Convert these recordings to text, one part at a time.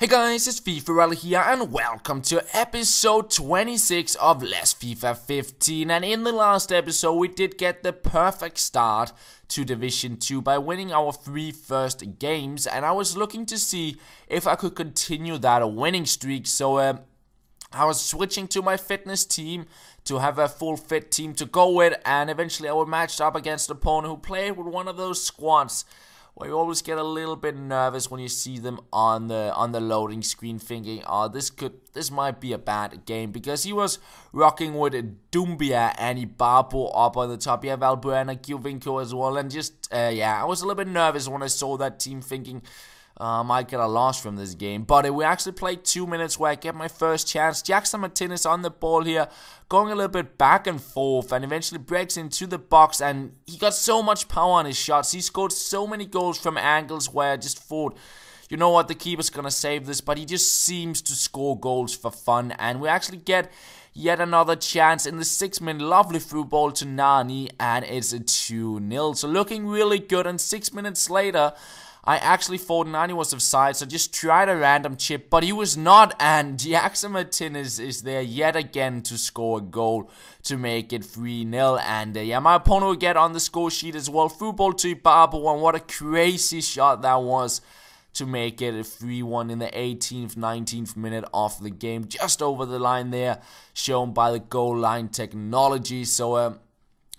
Hey guys, it's FIFA Rally here and welcome to episode 26 of Less FIFA 15 and in the last episode we did get the perfect start to Division 2 by winning our three first games and I was looking to see if I could continue that winning streak so um, I was switching to my fitness team to have a full fit team to go with and eventually I was matched up against an opponent who played with one of those squads well, you always get a little bit nervous when you see them on the on the loading screen, thinking, "Oh, this could, this might be a bad game," because he was rocking with Dumbia and Ibapo up on the top. You have Albuena, Kiovinko as well, and just uh, yeah, I was a little bit nervous when I saw that team, thinking um, might get a loss from this game. But we actually played two minutes where I get my first chance. Jackson Martinez on the ball here, going a little bit back and forth, and eventually breaks into the box. And he got so much power on his shots. He scored so many goals from angles where I just thought you know what, the keeper's going to save this, but he just seems to score goals for fun. And we actually get yet another chance in the 6 minute lovely through ball to Nani, and it's a 2 0. So looking really good, and 6 minutes later, I actually thought Nani was offside, so just tried a random chip, but he was not, and Jackson Martinez is there yet again to score a goal to make it 3-0, and uh, yeah, my opponent will get on the score sheet as well. Football to Babu, and what a crazy shot that was to make it a 3-1 in the 18th, 19th minute of the game. Just over the line there, shown by the goal line technology. So, um,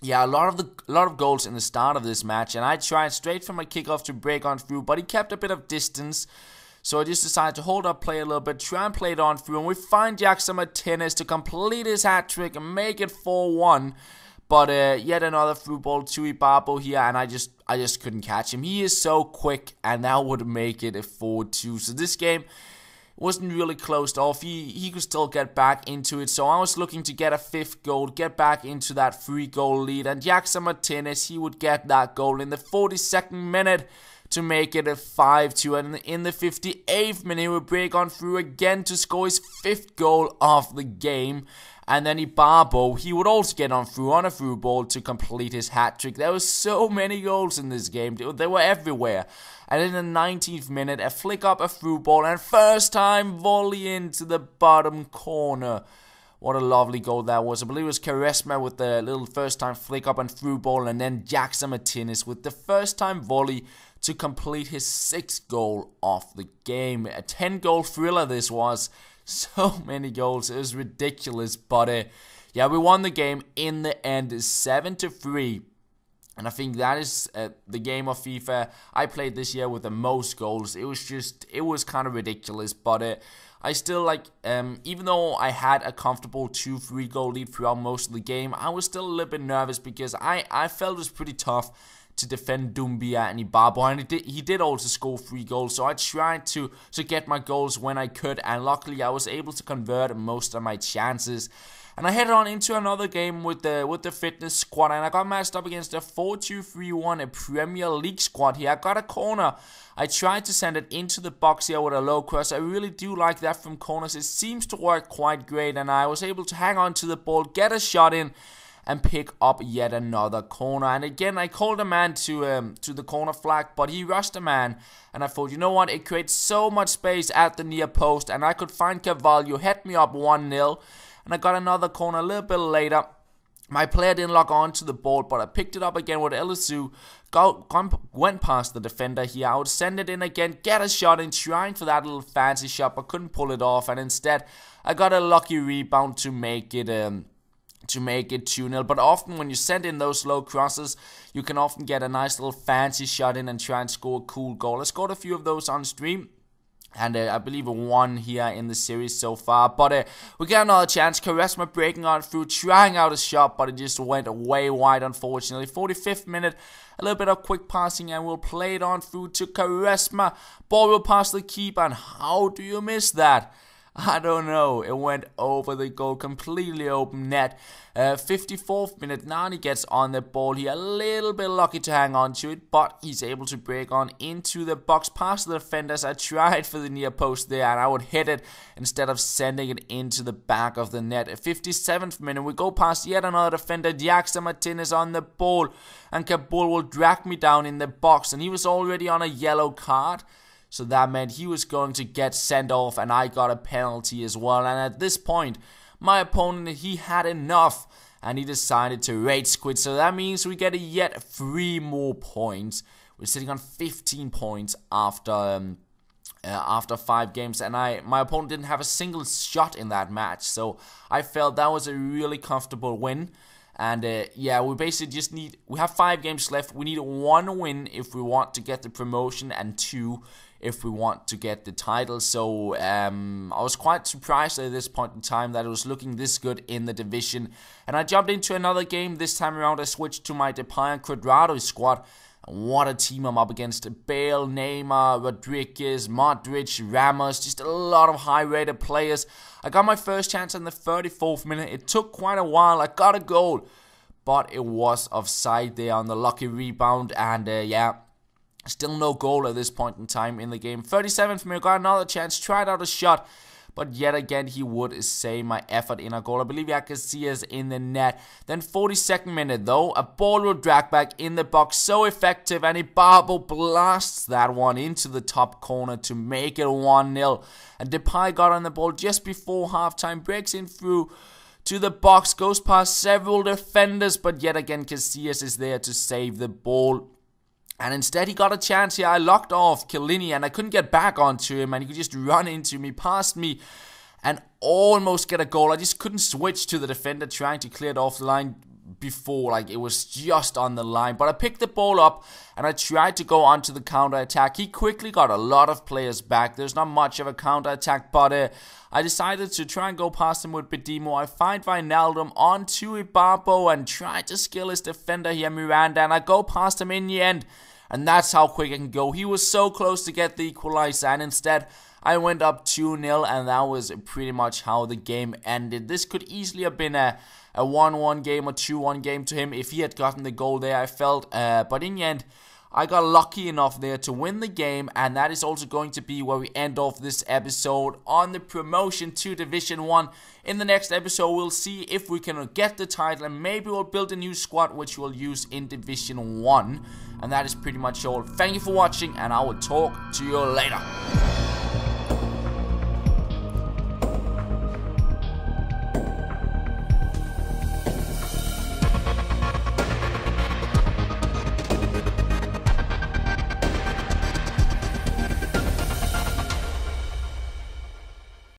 yeah, a lot of the a lot of goals in the start of this match, and I tried straight from my kickoff to break on through, but he kept a bit of distance. So I just decided to hold up play a little bit, try and play it on through, and we find Jackson Martinez to complete his hat trick and make it 4-1. But uh, yet another through ball to Ibabo here, and I just I just couldn't catch him. He is so quick, and that would make it a 4-2. So this game wasn't really closed off. He he could still get back into it. So I was looking to get a fifth goal, get back into that three goal lead. And Jackson Martinez, he would get that goal in the 42nd minute to make it a 5-2 and in the 58th minute he would break on through again to score his fifth goal of the game and then Barbo he would also get on through on a through ball to complete his hat trick. There were so many goals in this game, they were everywhere. And in the 19th minute, a flick up, a through ball, and first time volley into the bottom corner. What a lovely goal that was. I believe it was Caresma with the little first time flick up and through ball, and then Jackson Martinez with the first time volley to complete his sixth goal of the game. A 10 goal thriller, this was. So many goals. It was ridiculous, but uh, yeah, we won the game in the end 7 to 3. And I think that is uh, the game of FIFA I played this year with the most goals. It was just, it was kind of ridiculous, but. Uh, I still like, um, even though I had a comfortable 2-3 goal lead throughout most of the game, I was still a little bit nervous because I, I felt it was pretty tough to defend Dumbia and Ibarbo, and he did, he did also score three goals, so I tried to, to get my goals when I could, and luckily I was able to convert most of my chances. And I headed on into another game with the with the fitness squad, and I got matched up against a 4-2-3-1, a Premier League squad here. I got a corner. I tried to send it into the box here with a low cross. I really do like that from corners. It seems to work quite great, and I was able to hang on to the ball, get a shot in, and pick up yet another corner. And again, I called a man to um, to the corner flag, but he rushed a man. And I thought, you know what? It creates so much space at the near post, and I could find Cavallo, head me up 1 0 and I got another corner a little bit later. My player didn't lock on to the ball, but I picked it up again with Elisu. Went past the defender here. I would send it in again, get a shot in, trying for that little fancy shot, but couldn't pull it off. And instead, I got a lucky rebound to make it um, to make it 2-0. But often when you send in those low crosses, you can often get a nice little fancy shot in and try and score a cool goal. I scored a few of those on stream and uh, I believe a one here in the series so far. But uh, we get another chance. Charisma breaking on through, trying out a shot, but it just went way wide, unfortunately. 45th minute, a little bit of quick passing, and we'll play it on through to Charisma. Ball will pass the keeper, and how do you miss that? I don't know. It went over the goal, completely open net. Uh, 54th minute, Nani gets on the ball here. A little bit lucky to hang on to it, but he's able to break on into the box past the defenders. I tried for the near post there, and I would hit it instead of sending it into the back of the net. 57th minute, we go past yet another defender. Diaxa Martinez on the ball, and Kabul will drag me down in the box, and he was already on a yellow card. So that meant he was going to get sent off and I got a penalty as well. And at this point, my opponent, he had enough and he decided to rage quit. So that means we get yet three more points. We're sitting on 15 points after... Um, uh, after five games, and I my opponent didn't have a single shot in that match, so I felt that was a really comfortable win. And uh, yeah, we basically just need we have five games left. We need one win if we want to get the promotion, and two if we want to get the title. So um, I was quite surprised at this point in time that it was looking this good in the division. And I jumped into another game this time around. I switched to my Depay and Quadrado squad. what a team I'm up against. Bale, Neymar, Rodriguez, Modric, Ramos, just a lot of high rated players. I got my first chance in the 34th minute. It took quite a while. I got a goal, but it was offside there on the lucky rebound. And uh, yeah, Still no goal at this point in time in the game. 37th minute, got another chance, tried out a shot. But yet again, he would say my effort in a goal. I believe Yacasillas in the net. Then 42nd minute though, a ball will drag back in the box. So effective, and Ibabo blasts that one into the top corner to make it 1-0. And Depay got on the ball just before halftime, breaks in through to the box, goes past several defenders, but yet again Casillas is there to save the ball. And instead, he got a chance here. I locked off Killini and I couldn't get back onto him, and he could just run into me, past me, and almost get a goal. I just couldn't switch to the defender trying to clear it off the line before, like it was just on the line. But I picked the ball up and I tried to go onto the counter attack. He quickly got a lot of players back. There's not much of a counter attack, but uh, I decided to try and go past him with Bedimo. I find Vinaldum onto Ibarbo and try to skill his defender here, Miranda, and I go past him in the end. And that's how quick I can go. He was so close to get the equalizer, and instead, I went up 2-0 and that was pretty much how the game ended. This could easily have been a a 1-1 game or 2-1 game to him if he had gotten the goal there, I felt. Uh, but in the end, I got lucky enough there to win the game, and that is also going to be where we end off this episode on the promotion to Division 1. In the next episode, we'll see if we can get the title, and maybe we'll build a new squad which we'll use in Division 1. And that is pretty much all. Thank you for watching, and I will talk to you later.